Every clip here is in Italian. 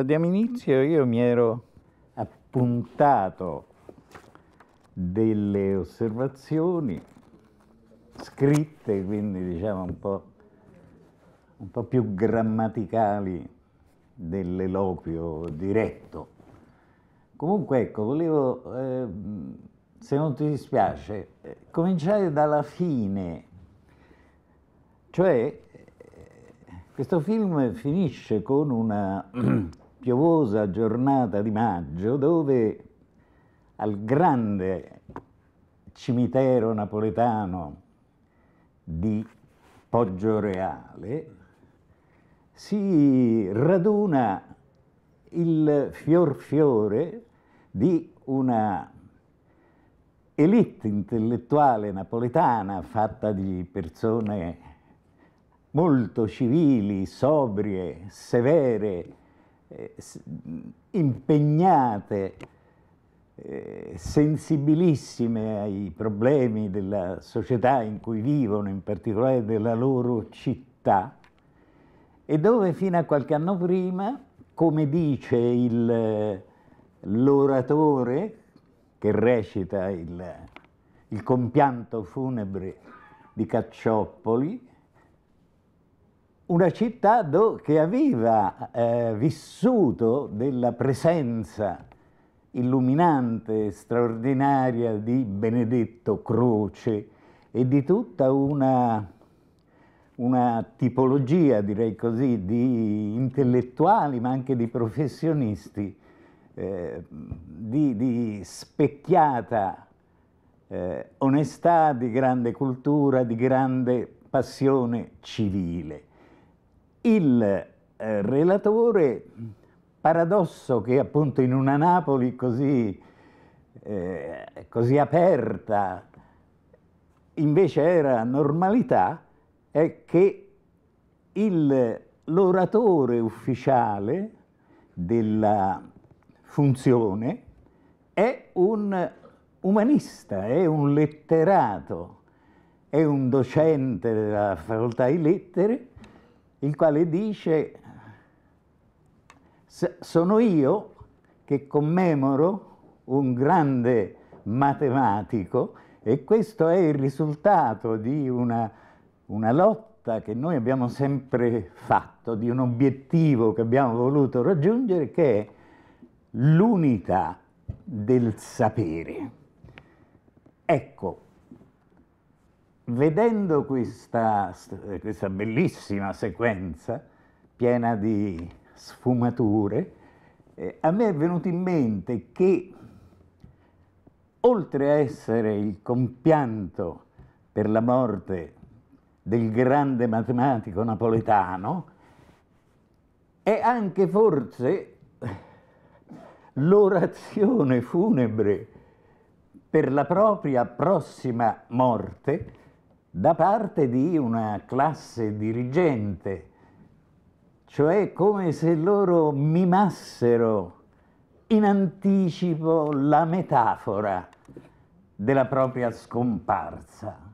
Allora, da inizio io mi ero appuntato delle osservazioni scritte, quindi diciamo un po', un po più grammaticali dell'eloquio diretto. Comunque ecco, volevo, eh, se non ti dispiace, eh, cominciare dalla fine, cioè eh, questo film finisce con una piovosa giornata di maggio dove al grande cimitero napoletano di Poggio Reale si raduna il fior fiore di una elite intellettuale napoletana fatta di persone molto civili, sobrie, severe, eh, impegnate, eh, sensibilissime ai problemi della società in cui vivono, in particolare della loro città, e dove fino a qualche anno prima, come dice il, l'oratore che recita il, il compianto funebre di Caccioppoli, una città che aveva eh, vissuto della presenza illuminante, straordinaria di Benedetto Croce e di tutta una, una tipologia, direi così, di intellettuali ma anche di professionisti eh, di, di, specchiata eh, onestà, di grande cultura, di grande passione civile il eh, relatore, paradosso che appunto in una Napoli così, eh, così aperta invece era normalità, è che il, l'oratore ufficiale della funzione è un umanista, è un letterato, è un docente della facoltà di lettere il quale dice sono io che commemoro un grande matematico e questo è il risultato di una, una lotta che noi abbiamo sempre fatto, di un obiettivo che abbiamo voluto raggiungere che è l'unità del sapere. Ecco, Vedendo questa, eh, questa bellissima sequenza piena di sfumature, eh, a me è venuto in mente che oltre a essere il compianto per la morte del grande matematico napoletano, è anche forse l'orazione funebre per la propria prossima morte da parte di una classe dirigente, cioè come se loro mimassero in anticipo la metafora della propria scomparsa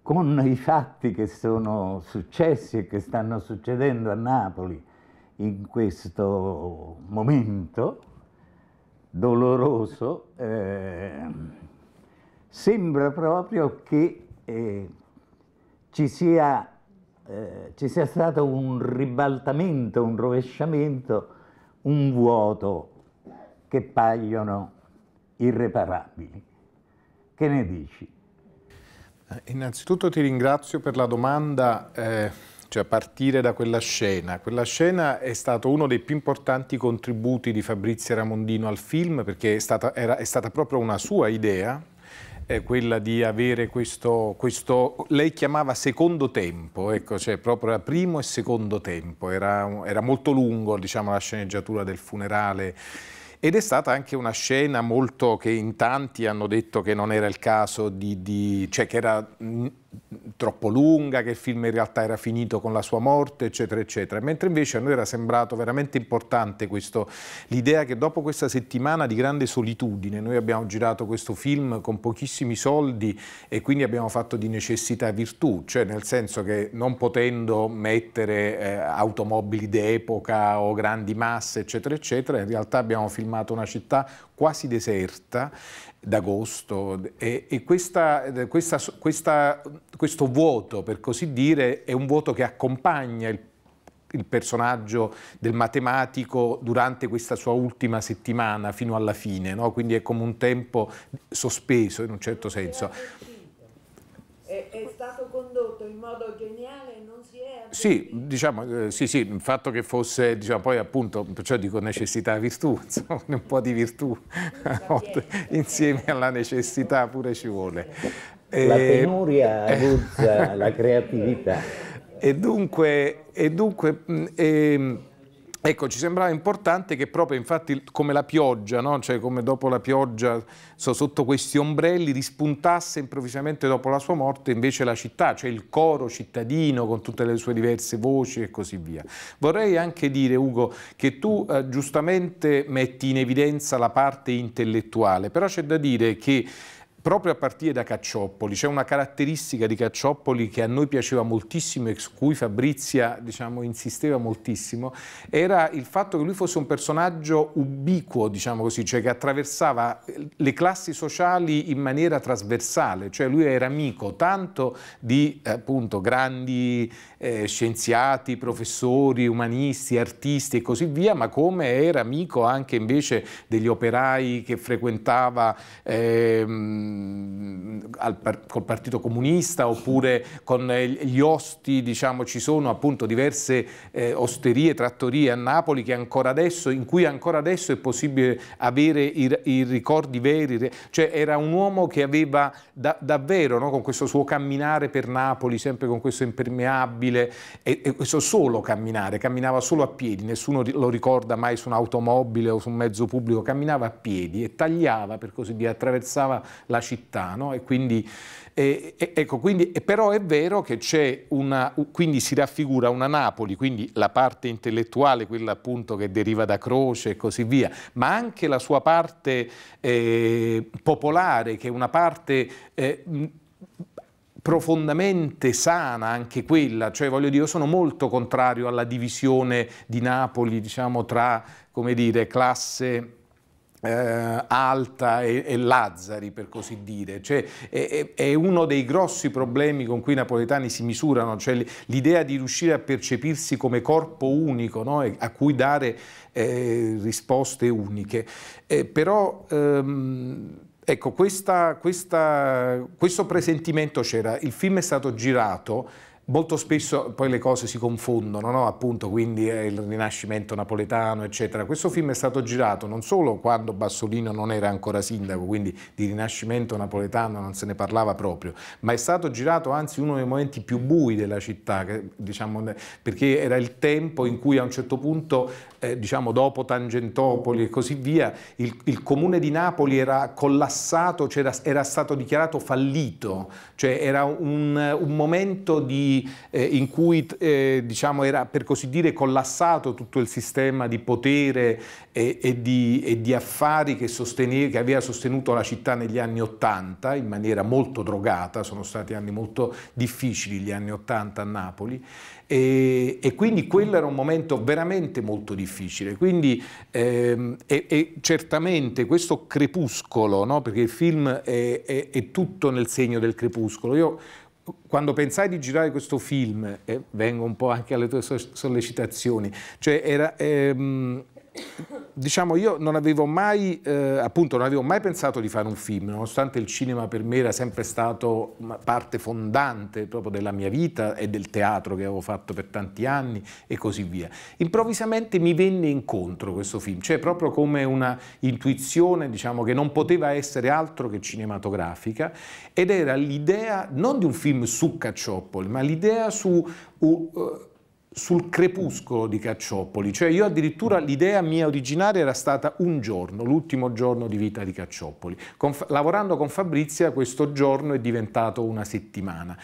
con i fatti che sono successi e che stanno succedendo a Napoli in questo momento doloroso, eh, sembra proprio che eh, ci, sia, eh, ci sia stato un ribaltamento, un rovesciamento, un vuoto che paiono irreparabili. Che ne dici? Eh, innanzitutto ti ringrazio per la domanda, eh, cioè partire da quella scena. Quella scena è stato uno dei più importanti contributi di Fabrizio Ramondino al film perché è stata, era, è stata proprio una sua idea è quella di avere questo, questo, lei chiamava secondo tempo, ecco, cioè proprio era primo e secondo tempo, era, era molto lungo diciamo, la sceneggiatura del funerale ed è stata anche una scena molto che in tanti hanno detto che non era il caso di, di cioè che era troppo lunga, che il film in realtà era finito con la sua morte, eccetera, eccetera. Mentre invece a noi era sembrato veramente importante questo, l'idea che dopo questa settimana di grande solitudine, noi abbiamo girato questo film con pochissimi soldi e quindi abbiamo fatto di necessità virtù, cioè nel senso che non potendo mettere eh, automobili d'epoca o grandi masse, eccetera, eccetera, in realtà abbiamo filmato una città quasi deserta d'agosto e, e questa, questa, questa, questo vuoto, per così dire, è un vuoto che accompagna il, il personaggio del matematico durante questa sua ultima settimana fino alla fine, no? quindi è come un tempo sospeso in un certo senso. È, è stato condotto in modo geniale sì, diciamo, eh, sì, sì, il fatto che fosse, diciamo, poi appunto, perciò dico necessità e virtù, insomma, un po' di virtù insieme alla necessità pure ci vuole. La eh, penuria eh, aguzza la creatività. E dunque, e dunque mm, e, ehm, Ecco, ci sembrava importante che proprio infatti come la pioggia, no? cioè come dopo la pioggia so, sotto questi ombrelli rispuntasse improvvisamente dopo la sua morte invece la città, cioè il coro cittadino con tutte le sue diverse voci e così via. Vorrei anche dire, Ugo, che tu eh, giustamente metti in evidenza la parte intellettuale, però c'è da dire che proprio a partire da Caccioppoli. C'è una caratteristica di Caccioppoli che a noi piaceva moltissimo e su cui Fabrizia diciamo, insisteva moltissimo, era il fatto che lui fosse un personaggio ubiquo, diciamo così, cioè che attraversava le classi sociali in maniera trasversale, cioè lui era amico tanto di appunto grandi eh, scienziati, professori, umanisti, artisti e così via, ma come era amico anche invece degli operai che frequentava ehm, al, col Partito Comunista oppure con gli osti, diciamo ci sono appunto diverse eh, osterie, trattorie a Napoli adesso, in cui ancora adesso è possibile avere i, i ricordi veri, cioè era un uomo che aveva da, davvero no, con questo suo camminare per Napoli, sempre con questo impermeabile, sottile e, e solo camminare, camminava solo a piedi, nessuno lo ricorda mai su un'automobile o su un mezzo pubblico, camminava a piedi e tagliava, per così dire, attraversava la città, no? E quindi, e, e, ecco, quindi, però è vero che c'è una, quindi si raffigura una Napoli, quindi la parte intellettuale, quella appunto che deriva da Croce e così via, ma anche la sua parte eh, popolare, che è una parte... Eh, profondamente sana anche quella, cioè voglio dire, io sono molto contrario alla divisione di Napoli, diciamo, tra, come dire, classe eh, alta e, e, Lazzari, per così dire. Cioè, è, è, uno dei grossi problemi con cui i napoletani si misurano, cioè l'idea di riuscire a percepirsi come corpo unico, no? a cui dare eh, risposte uniche. Eh, però... Ehm, Ecco, questa, questa, questo presentimento c'era. Il film è stato girato Molto spesso poi le cose si confondono, no? appunto, quindi eh, il rinascimento napoletano, eccetera. Questo film è stato girato non solo quando Bassolino non era ancora sindaco, quindi di rinascimento napoletano non se ne parlava proprio, ma è stato girato anzi uno dei momenti più bui della città, che, diciamo, perché era il tempo in cui a un certo punto, eh, diciamo, dopo Tangentopoli e così via, il, il comune di Napoli era collassato, cioè era, era, stato dichiarato fallito, cioè era un, un momento di eh, in cui eh, diciamo era per così dire collassato tutto il sistema di potere e, e, di, e di, affari che, che, aveva sostenuto la città negli anni Ottanta in maniera molto drogata, sono stati anni molto difficili gli anni Ottanta a Napoli e, e, quindi quello era un momento veramente molto difficile. Quindi ehm, certamente questo crepuscolo, no? perché il film è, è, è tutto nel segno del crepuscolo, io quando pensai di girare questo film, e vengo un po' anche alle tue sollecitazioni, cioè era... Ehm, diciamo io non avevo mai, eh, appunto, non avevo mai pensato di fare un film, nonostante il cinema per me era sempre stato parte fondante proprio della mia vita e del teatro che avevo fatto per tanti anni e così via. Improvvisamente mi venne incontro questo film, cioè proprio come una intuizione, diciamo, che non poteva essere altro che cinematografica ed era l'idea non di un film su Cacciopoli, ma l'idea su... Uh, sul crepuscolo di Cacciopoli, cioè io addirittura l'idea mia originaria era stata un giorno, l'ultimo giorno di vita di Cacciopoli. Con, lavorando con Fabrizia questo giorno è diventato una settimana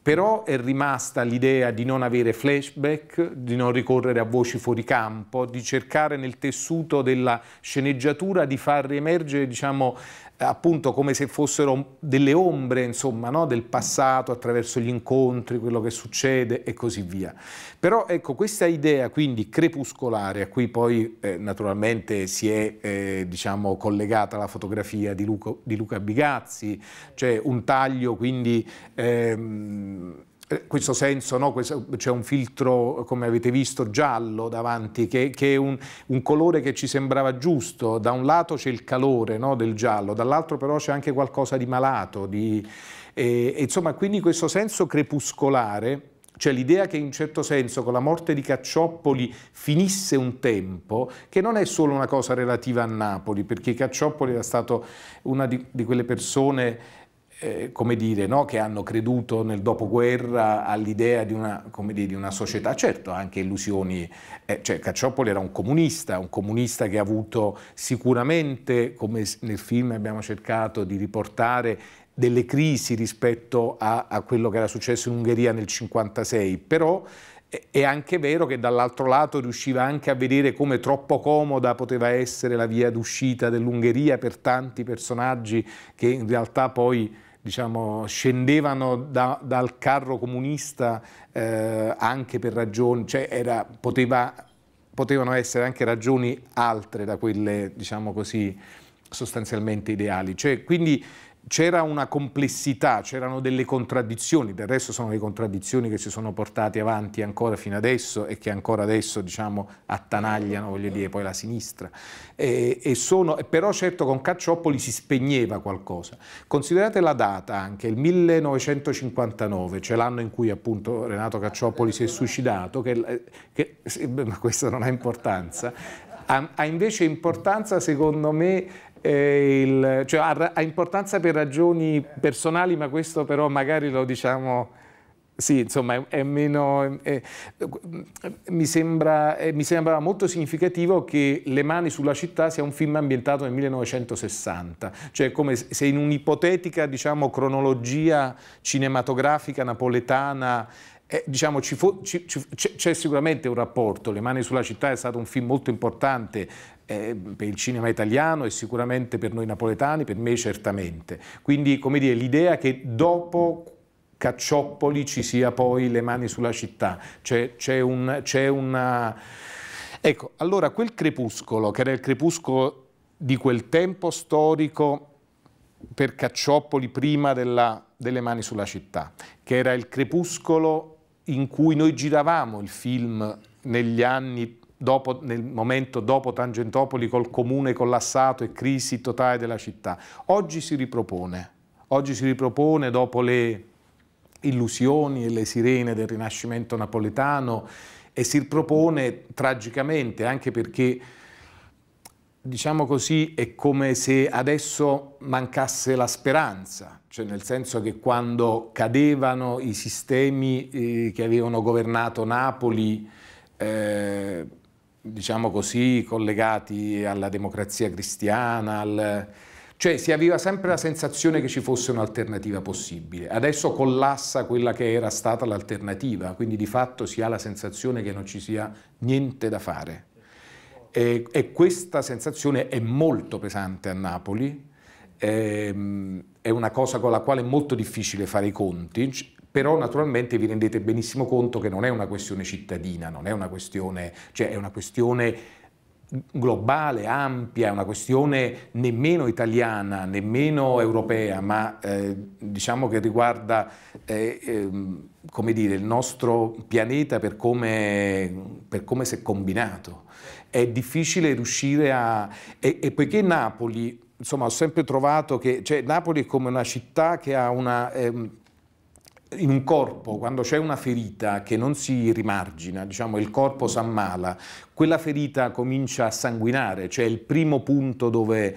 però è rimasta l'idea di non avere flashback, di non ricorrere a voci fuori campo, di cercare nel tessuto della sceneggiatura di far riemergere diciamo, appunto come se fossero delle ombre insomma, no? del passato attraverso gli incontri, quello che succede e così via. Però ecco questa idea quindi crepuscolare a cui poi eh, naturalmente si è eh, diciamo, collegata la fotografia di, Luca, di Luca Bigazzi, cioè un taglio quindi ehm, eh, questo senso, no? c'è un filtro, come avete visto, giallo davanti, che, che è un, un, colore che ci sembrava giusto. Da un lato c'è il calore no? del giallo, dall'altro però c'è anche qualcosa di malato. Di, eh, insomma, quindi questo senso crepuscolare, cioè l'idea che in certo senso con la morte di Cacciopoli finisse un tempo, che non è solo una cosa relativa a Napoli, perché Cacciopoli era stato una di, di quelle persone eh, come dire, no? che hanno creduto nel dopoguerra all'idea di, di, una società, certo anche illusioni, eh, cioè Cacciopoli era un comunista, un comunista che ha avuto sicuramente, come nel film abbiamo cercato di riportare, delle crisi rispetto a, a quello che era successo in Ungheria nel 1956, però eh, è anche vero che dall'altro lato riusciva anche a vedere come troppo comoda poteva essere la via d'uscita dell'Ungheria per tanti personaggi che in realtà poi diciamo, scendevano da, dal carro comunista eh, anche per ragioni, cioè era, poteva, potevano essere anche ragioni altre da quelle, diciamo così, sostanzialmente ideali. Cioè, quindi c'era una complessità, c'erano delle contraddizioni, del resto sono le contraddizioni che si sono portate avanti ancora fino adesso e che ancora adesso diciamo, attanagliano dire, poi la sinistra. E, e sono, però certo con Cacciopoli si spegneva qualcosa. Considerate la data anche, il 1959, cioè l'anno in cui appunto Renato Cacciopoli si è suicidato, che, che, ma questo non ha importanza, ha, ha invece importanza secondo me il, cioè ha, ha, importanza per ragioni personali, ma questo però magari lo diciamo... Sì, insomma, è meno, è, mi, sembra, è, mi sembra molto significativo che Le mani sulla città sia un film ambientato nel 1960, cioè come se in un'ipotetica diciamo, cronologia cinematografica napoletana eh, diciamo, c'è sicuramente un rapporto, Le mani sulla città è stato un film molto importante eh, per il cinema italiano e sicuramente per noi napoletani, per me certamente. Quindi, come dire, l'idea che dopo Caccioppoli ci sia poi le mani sulla città, c'è un, una... Ecco, allora quel crepuscolo, che era il crepuscolo di quel tempo storico per Caccioppoli prima della, delle mani sulla città, che era il crepuscolo in cui noi giravamo il film negli anni dopo, nel momento dopo Tangentopoli col comune collassato e crisi totale della città. Oggi si ripropone, oggi si ripropone dopo le illusioni e le sirene del rinascimento napoletano e si ripropone tragicamente anche perché diciamo così, è come se adesso mancasse la speranza, cioè nel senso che quando cadevano i sistemi eh, che avevano governato Napoli eh, diciamo così, collegati alla democrazia cristiana, al... cioè si aveva sempre la sensazione che ci fosse un'alternativa possibile. Adesso collassa quella che era stata l'alternativa, quindi di fatto si ha la sensazione che non ci sia niente da fare. E, e questa sensazione è molto pesante a Napoli, ehm, è una cosa con la quale è molto difficile fare i conti però naturalmente vi rendete benissimo conto che non è una questione cittadina, non è una questione, cioè è una questione globale, ampia, è una questione nemmeno italiana, nemmeno europea, ma eh, diciamo che riguarda eh, eh, come dire, il nostro pianeta per come, per come si è combinato. È difficile riuscire a... e, e poiché Napoli insomma, ho sempre trovato che cioè, Napoli è come una città che ha una, ehm, in un corpo, quando c'è una ferita che non si rimargina, diciamo il corpo si ammala, quella ferita comincia a sanguinare, cioè il primo punto dove...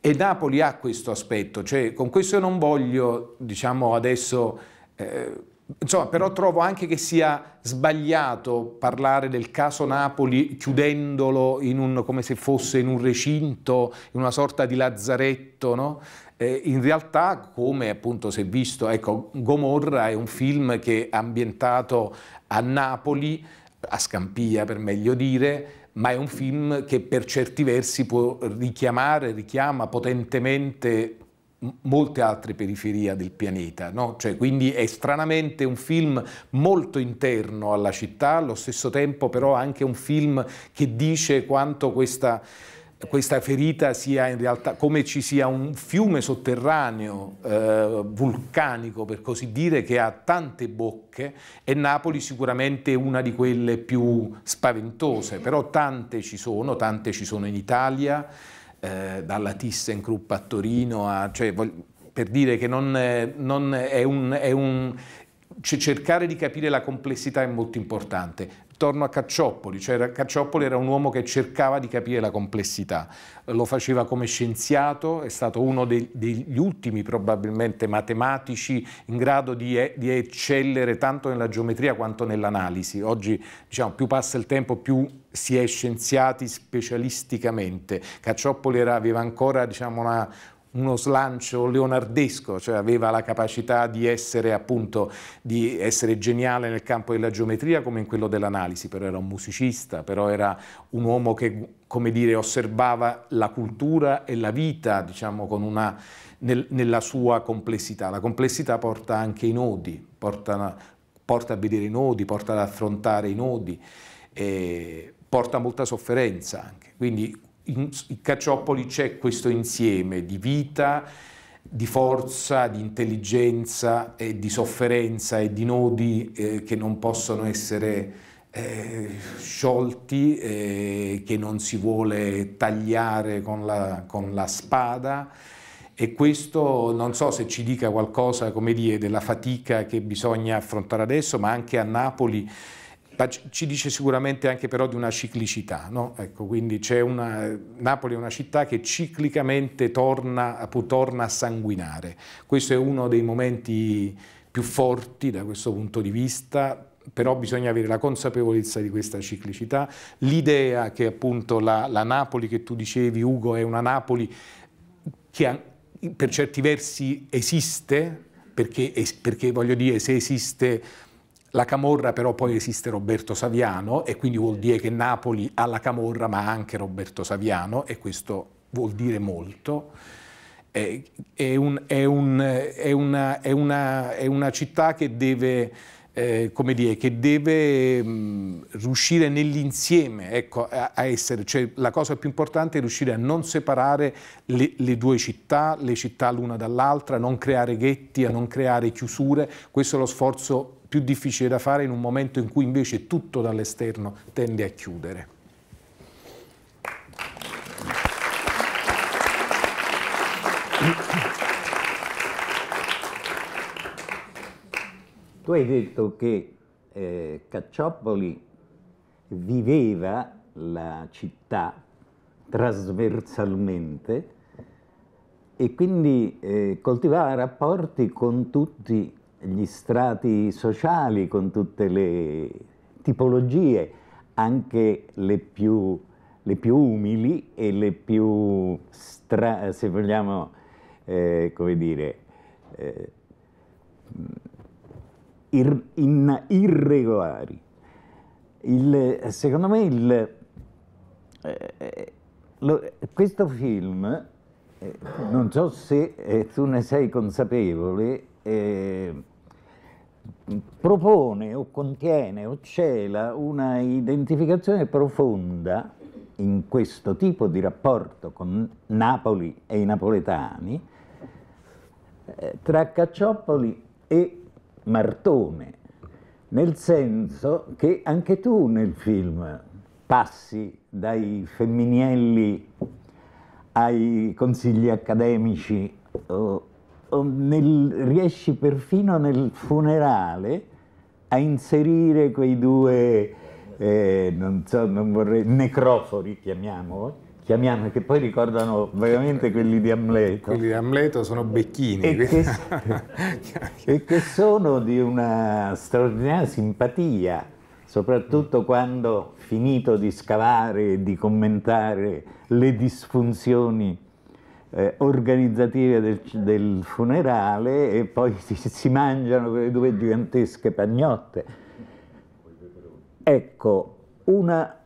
E Napoli ha questo aspetto, cioè con questo io non voglio, diciamo adesso... Eh, Insomma, però trovo anche che sia sbagliato parlare del caso Napoli chiudendolo un, come se fosse in un recinto, in una sorta di lazzaretto, no? Eh, in realtà, come appunto si è visto, ecco, Gomorra è un film che è ambientato a Napoli, a Scampia per meglio dire, ma è un film che per certi versi può richiamare, richiama potentemente molte altre periferie del pianeta, no? cioè, quindi è stranamente un film molto interno alla città, allo stesso tempo però anche un film che dice quanto questa questa ferita sia in realtà come ci sia un fiume sotterraneo eh, vulcanico per così dire che ha tante bocche e Napoli sicuramente è una di quelle più spaventose, però tante ci sono, tante ci sono in Italia, eh, dalla ThyssenKrupp a Torino, a, cioè, per dire che non, è, eh, non è un, è un cercare di capire la complessità è molto importante intorno a Caccioppoli, cioè Caccioppoli era un uomo che cercava di capire la complessità, lo faceva come scienziato, è stato uno dei, degli ultimi probabilmente matematici in grado di, di eccellere tanto nella geometria quanto nell'analisi, oggi diciamo, più passa il tempo più si è scienziati specialisticamente, Caccioppoli era, aveva ancora diciamo, una, uno slancio leonardesco, cioè aveva la capacità di essere appunto di essere geniale nel campo della geometria come in quello dell'analisi, però era un musicista, però era un uomo che come dire osservava la cultura e la vita, diciamo con una nel, nella sua complessità. La complessità porta anche i nodi, porta, porta a vedere i nodi, porta ad affrontare i nodi. E porta molta sofferenza anche. Quindi in Cacciopoli c'è questo insieme di vita, di forza, di intelligenza e di sofferenza e di nodi eh, che non possono essere eh, sciolti, eh, che non si vuole tagliare con la, con la, spada e questo non so se ci dica qualcosa come dire, della fatica che bisogna affrontare adesso, ma anche a Napoli ma ci dice sicuramente anche però di una ciclicità, no? ecco, quindi una, Napoli è una città che ciclicamente torna, torna a sanguinare. Questo è uno dei momenti più forti da questo punto di vista, però bisogna avere la consapevolezza di questa ciclicità, l'idea che appunto la, la, Napoli che tu dicevi Ugo è una Napoli che per certi versi esiste, perché, perché voglio dire se esiste la Camorra però poi esiste Roberto Saviano e quindi vuol dire che Napoli ha la Camorra ma anche Roberto Saviano e questo vuol dire molto. È, è, un, è, un, è una, una, una, città che deve, eh, dire, che deve mh, mm, riuscire nell'insieme ecco, a, a, essere, cioè, la cosa più importante è riuscire a non separare le, le due città, le città l'una dall'altra, a non creare ghetti, a non creare chiusure, questo è lo sforzo più difficile da fare in un momento in cui invece tutto dall'esterno tende a chiudere. Tu hai detto che eh, Cacciopoli viveva la città trasversalmente e quindi eh, coltivava rapporti con tutti gli strati sociali, con tutte le tipologie, anche le più, le più umili e le più, stra, se vogliamo, eh, come dire, eh, ir, in, irregolari. Il, secondo me il, eh, lo, questo film, eh, non so se eh, tu ne sei consapevole, eh, propone o contiene o cela una identificazione profonda in questo tipo di rapporto con Napoli e i napoletani eh, tra Cacciopoli e Martone, nel senso che anche tu nel film passi dai femminielli ai consigli accademici o nel, riesci perfino nel funerale a inserire quei due, eh, non so, non vorrei, necrofori, chiamiamoli, chiamiamoli, che poi ricordano veramente quelli di Amleto. Quelli di Amleto sono becchini. E, che, e che sono di una straordinaria simpatia, soprattutto quando finito di scavare e di commentare le disfunzioni eh, organizzative del, del, funerale e poi si, si mangiano quelle due gigantesche pagnotte. Ecco, una,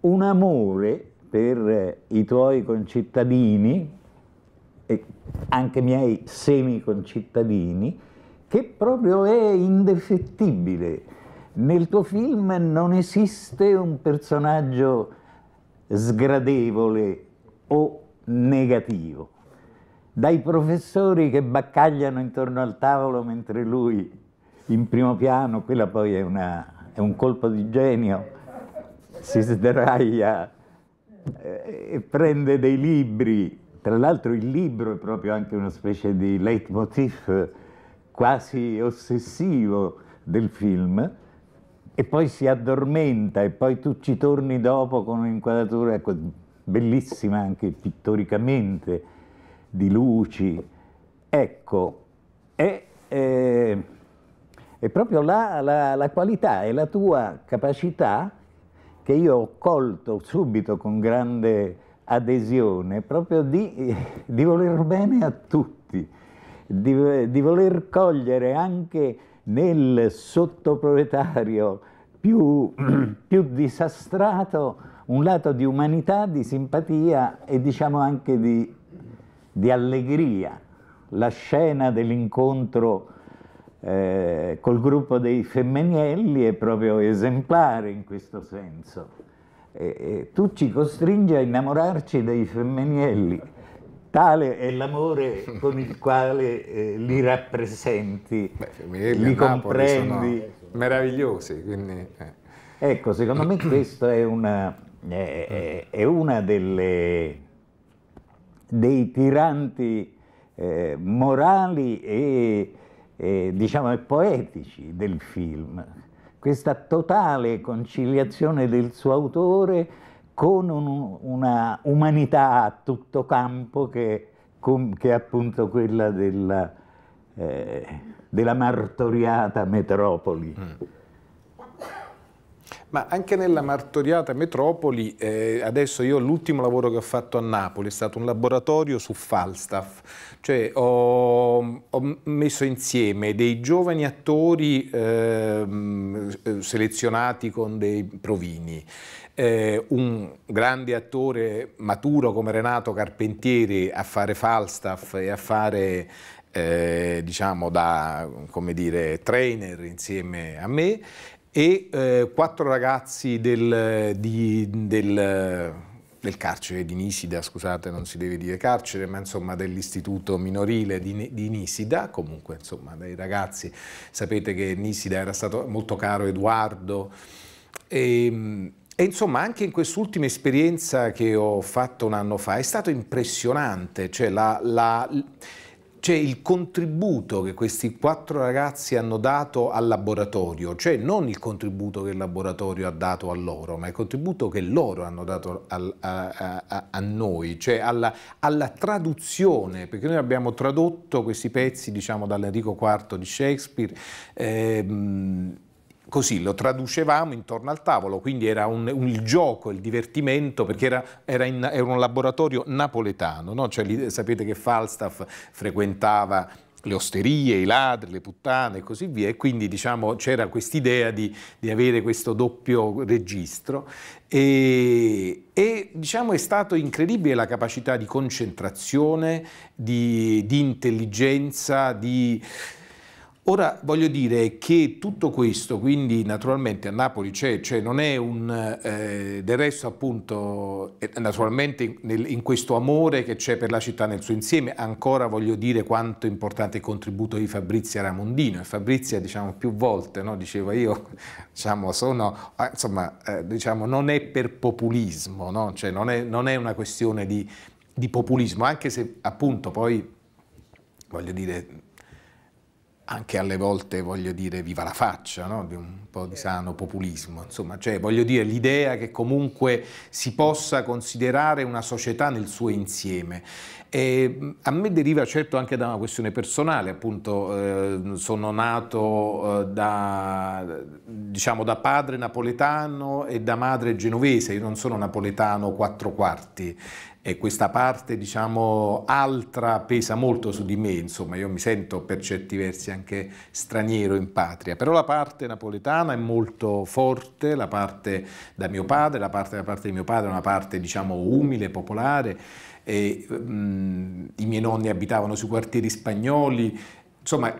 un amore per eh, i tuoi concittadini, e anche i miei semiconcittadini, che proprio è indefettibile. Nel tuo film non esiste un personaggio sgradevole o negativo, dai professori che baccagliano intorno al tavolo mentre lui in primo piano, quella poi è, una, è un colpo di genio, si sdraia eh, e prende dei libri, tra l'altro il libro è proprio anche una specie di leitmotiv quasi ossessivo del film, e poi si addormenta e poi tu ci torni dopo con un'inquadratura. Ecco, bellissima anche pittoricamente, di luci. Ecco, è, è, è proprio la, la, la qualità e la tua capacità che io ho colto subito con grande adesione, proprio di, di voler bene a tutti, di, di voler cogliere anche nel sottoproletario più, più disastrato un lato di umanità, di simpatia e diciamo anche di, di allegria. La scena dell'incontro eh, col gruppo dei Femmenielli è proprio esemplare in questo senso. E, e tu ci costringi a innamorarci dei Femmenielli, tale è l'amore con il quale eh, li rappresenti, Beh, li comprendi. Meravigliosi, quindi... Eh. Ecco, secondo me questo è una, eh, è, è una delle, dei tiranti eh, morali e, e, diciamo, poetici del film. Questa totale conciliazione del suo autore con un, una umanità a tutto campo che, com, che è appunto quella della, eh, della martoriata metropoli. Mm ma anche nella martoriata metropoli, eh, adesso io l'ultimo lavoro che ho fatto a Napoli è stato un laboratorio su Falstaff, cioè ho, ho messo insieme dei giovani attori eh, selezionati con dei provini, eh, un grande attore maturo come Renato Carpentieri a fare Falstaff e a fare eh, diciamo da come dire, trainer insieme a me e eh, quattro ragazzi del, di, del, del, carcere di Nisida, scusate non si deve dire carcere, ma insomma dell'istituto minorile di, di, Nisida, comunque insomma dei ragazzi, sapete che Nisida era stato molto caro Edoardo e, ehm, e insomma anche in quest'ultima esperienza che ho fatto un anno fa è stato impressionante, cioè la, la cioè il contributo che questi quattro ragazzi hanno dato al laboratorio, cioè non il contributo che il laboratorio ha dato a loro, ma il contributo che loro hanno dato al, a, a, a, noi, cioè alla, alla, traduzione, perché noi abbiamo tradotto questi pezzi, diciamo, dall'Enrico IV di Shakespeare. Ehm, così lo traducevamo intorno al tavolo, quindi era un, un il gioco, il divertimento, perché era, era, in, era un laboratorio napoletano, no? cioè, eh, sapete che Falstaff frequentava le osterie, i ladri, le puttane e così via, e quindi diciamo, c'era quest'idea di, di, avere questo doppio registro e, e diciamo, è stata incredibile la capacità di concentrazione, di, di intelligenza, di, Ora voglio dire che tutto questo, quindi naturalmente a Napoli c'è, cioè non è un, eh, del resto appunto, eh, naturalmente in, in questo amore che c'è per la città nel suo insieme, ancora voglio dire quanto importante il contributo di Fabrizia Ramondino e Fabrizia diciamo più volte, no? diceva io, diciamo, sono, ah, insomma, eh, diciamo, non è per populismo, no? cioè non, è, non è una questione di, di populismo, anche se appunto poi, voglio dire, anche alle volte, voglio dire, viva la faccia, no? di un po' di sano populismo, insomma, cioè, voglio dire, l'idea che comunque si possa considerare una società nel suo insieme. E a me deriva certo anche da una questione personale, appunto eh, sono nato eh, da, diciamo, da padre napoletano e da madre genovese, io non sono napoletano quattro quarti, e questa parte, diciamo, altra pesa molto su di me, insomma, io mi sento per certi versi anche straniero in patria, però la parte napoletana è molto forte, la parte da mio padre, la parte da parte di mio padre è una parte, diciamo, umile, popolare, e, um, i miei nonni abitavano sui quartieri spagnoli, insomma,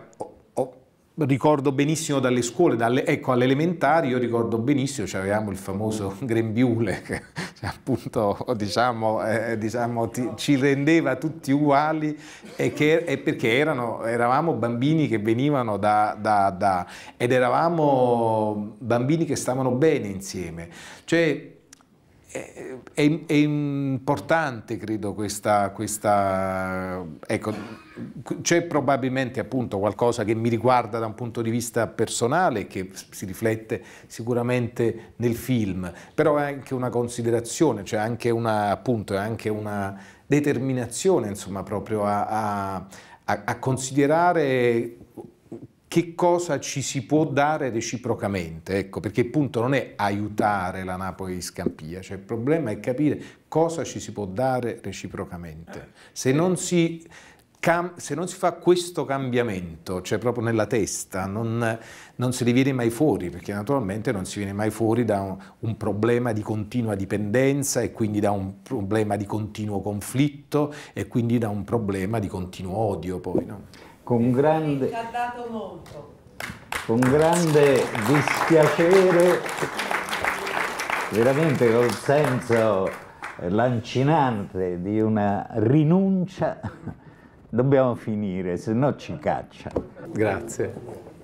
ricordo benissimo dalle scuole, dalle, ecco all'elementare io ricordo benissimo, cioè avevamo il famoso grembiule che cioè, appunto diciamo, eh, diciamo ti, ci rendeva tutti uguali e, che, e perché erano, eravamo bambini che venivano da, da, da ed eravamo bambini che stavano bene insieme. Cioè, è, è, importante, credo, questa... questa ecco, c'è probabilmente appunto qualcosa che mi riguarda da un punto di vista personale, che si riflette sicuramente nel film, però è anche una considerazione, cioè anche una, appunto, è anche una determinazione, insomma, proprio a, a, a considerare che cosa ci si può dare reciprocamente, ecco, perché il punto non è aiutare la Napoli di Scampia, cioè il problema è capire cosa ci si può dare reciprocamente. Se non si, se non si fa questo cambiamento, cioè proprio nella testa, non, non se ne viene mai fuori, perché naturalmente non si viene mai fuori da un, un problema di continua dipendenza e quindi da un problema di continuo conflitto e quindi da un problema di continuo odio poi, no? con grande, con grande dispiacere, veramente col senso lancinante di una rinuncia, dobbiamo finire, se no ci caccia. Grazie.